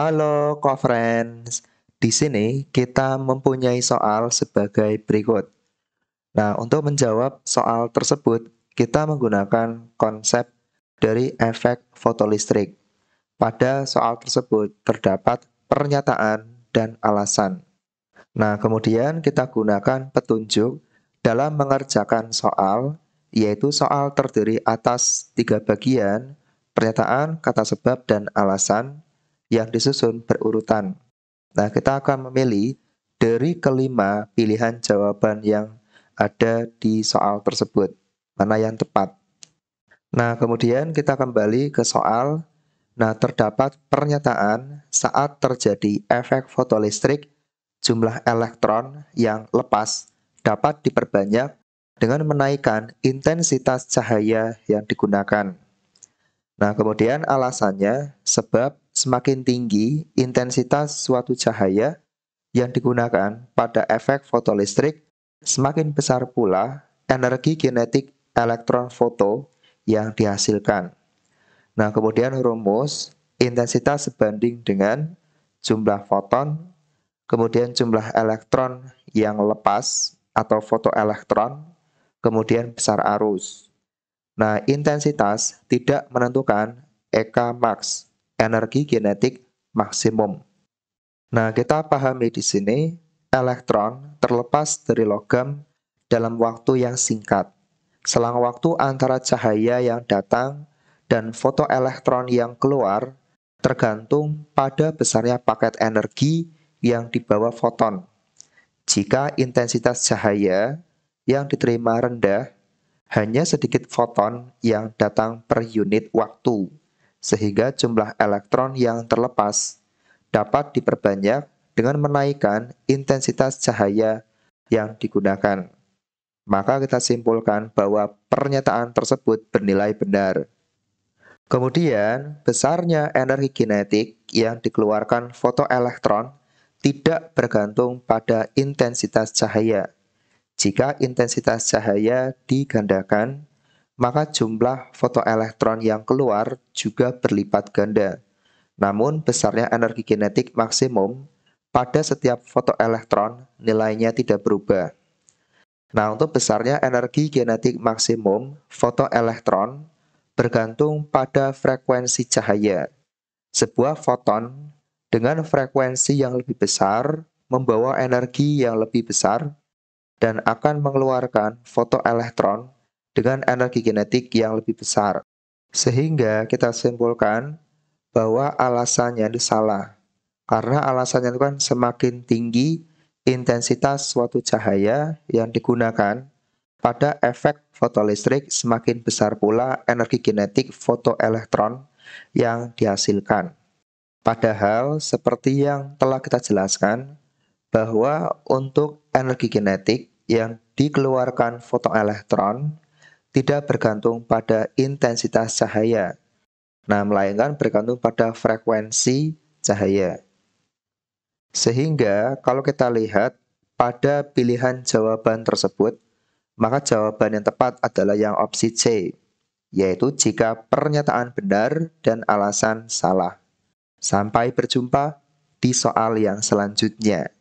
Halo co-friends, di sini kita mempunyai soal sebagai berikut. Nah, untuk menjawab soal tersebut, kita menggunakan konsep dari efek fotolistrik. Pada soal tersebut terdapat pernyataan dan alasan. Nah, kemudian kita gunakan petunjuk dalam mengerjakan soal, yaitu soal terdiri atas tiga bagian, pernyataan, kata sebab, dan alasan, yang disusun berurutan. Nah, kita akan memilih dari kelima pilihan jawaban yang ada di soal tersebut, mana yang tepat. Nah, kemudian kita kembali ke soal. Nah, terdapat pernyataan saat terjadi efek fotolistrik, jumlah elektron yang lepas dapat diperbanyak dengan menaikkan intensitas cahaya yang digunakan. Nah, kemudian alasannya sebab semakin tinggi intensitas suatu cahaya yang digunakan pada efek fotolistrik, semakin besar pula energi kinetik elektron foto yang dihasilkan. Nah, kemudian rumus intensitas sebanding dengan jumlah foton, kemudian jumlah elektron yang lepas atau fotoelektron, kemudian besar arus. Nah, intensitas tidak menentukan EK max, energi genetik maksimum. Nah, kita pahami di sini elektron terlepas dari logam dalam waktu yang singkat. Selang waktu antara cahaya yang datang dan fotoelektron yang keluar tergantung pada besarnya paket energi yang dibawa foton. Jika intensitas cahaya yang diterima rendah, hanya sedikit foton yang datang per unit waktu, sehingga jumlah elektron yang terlepas dapat diperbanyak dengan menaikkan intensitas cahaya yang digunakan. Maka kita simpulkan bahwa pernyataan tersebut bernilai benar. Kemudian, besarnya energi kinetik yang dikeluarkan fotoelektron tidak bergantung pada intensitas cahaya jika intensitas cahaya digandakan, maka jumlah fotoelektron yang keluar juga berlipat ganda. Namun besarnya energi kinetik maksimum pada setiap fotoelektron nilainya tidak berubah. Nah, untuk besarnya energi kinetik maksimum fotoelektron bergantung pada frekuensi cahaya. Sebuah foton dengan frekuensi yang lebih besar membawa energi yang lebih besar dan akan mengeluarkan fotoelektron dengan energi kinetik yang lebih besar. Sehingga kita simpulkan bahwa alasannya itu salah. Karena alasannya itu kan semakin tinggi intensitas suatu cahaya yang digunakan pada efek fotolistrik semakin besar pula energi kinetik fotoelektron yang dihasilkan. Padahal seperti yang telah kita jelaskan bahwa untuk energi kinetik yang dikeluarkan fotoelektron tidak bergantung pada intensitas cahaya, nah melainkan bergantung pada frekuensi cahaya. Sehingga kalau kita lihat pada pilihan jawaban tersebut, maka jawaban yang tepat adalah yang opsi C, yaitu jika pernyataan benar dan alasan salah. Sampai berjumpa di soal yang selanjutnya.